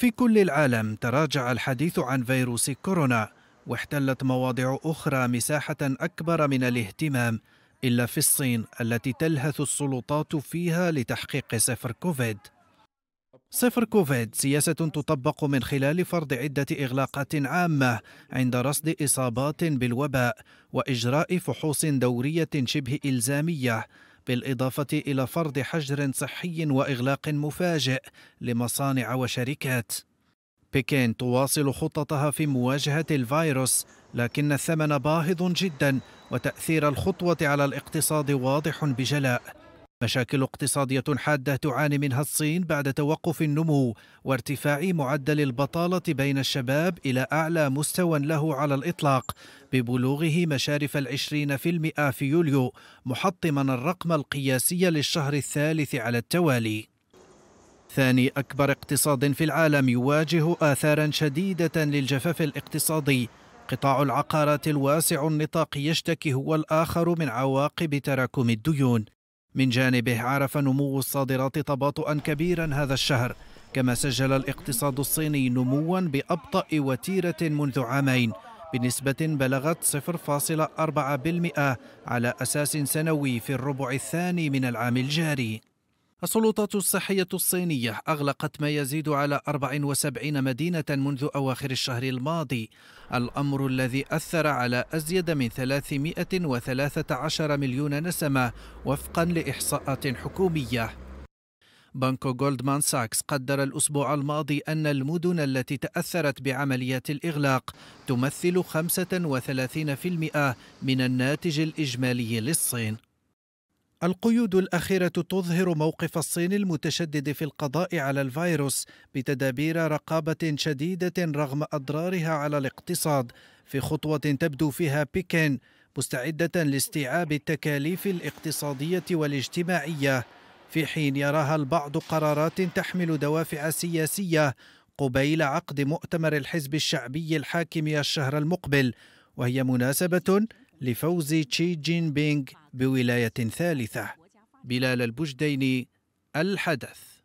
في كل العالم تراجع الحديث عن فيروس كورونا واحتلت مواضع أخرى مساحة أكبر من الاهتمام إلا في الصين التي تلهث السلطات فيها لتحقيق صفر كوفيد صفر كوفيد سياسة تطبق من خلال فرض عدة إغلاقات عامة عند رصد إصابات بالوباء وإجراء فحوص دورية شبه إلزامية بالإضافة إلى فرض حجر صحي وإغلاق مفاجئ لمصانع وشركات بكين تواصل خططها في مواجهة الفيروس لكن الثمن باهظ جدا وتأثير الخطوة على الاقتصاد واضح بجلاء مشاكل اقتصادية حادة تعاني منها الصين بعد توقف النمو وارتفاع معدل البطالة بين الشباب إلى أعلى مستوى له على الإطلاق ببلوغه مشارف العشرين في المئة في يوليو محطما الرقم القياسي للشهر الثالث على التوالي ثاني أكبر اقتصاد في العالم يواجه آثارا شديدة للجفاف الاقتصادي قطاع العقارات الواسع النطاق يشتكي هو الآخر من عواقب تراكم الديون من جانبه عرف نمو الصادرات تباطؤا كبيرا هذا الشهر كما سجل الاقتصاد الصيني نموا بأبطأ وتيرة منذ عامين بنسبة بلغت 0.4% على أساس سنوي في الربع الثاني من العام الجاري السلطات الصحية الصينية أغلقت ما يزيد على 74 مدينة منذ أواخر الشهر الماضي الأمر الذي أثر على أزيد من 313 مليون نسمة وفقا لإحصاءات حكومية بنك جولدمان ساكس قدر الأسبوع الماضي أن المدن التي تأثرت بعمليات الإغلاق تمثل 35% من الناتج الإجمالي للصين القيود الأخيرة تظهر موقف الصين المتشدد في القضاء على الفيروس بتدابير رقابة شديدة رغم أضرارها على الاقتصاد في خطوة تبدو فيها بكين مستعدة لاستيعاب التكاليف الاقتصادية والاجتماعية في حين يراها البعض قرارات تحمل دوافع سياسية قبيل عقد مؤتمر الحزب الشعبي الحاكم الشهر المقبل وهي مناسبة لفوز تشي جين بينغ بولاية ثالثة بلال البجديني الحدث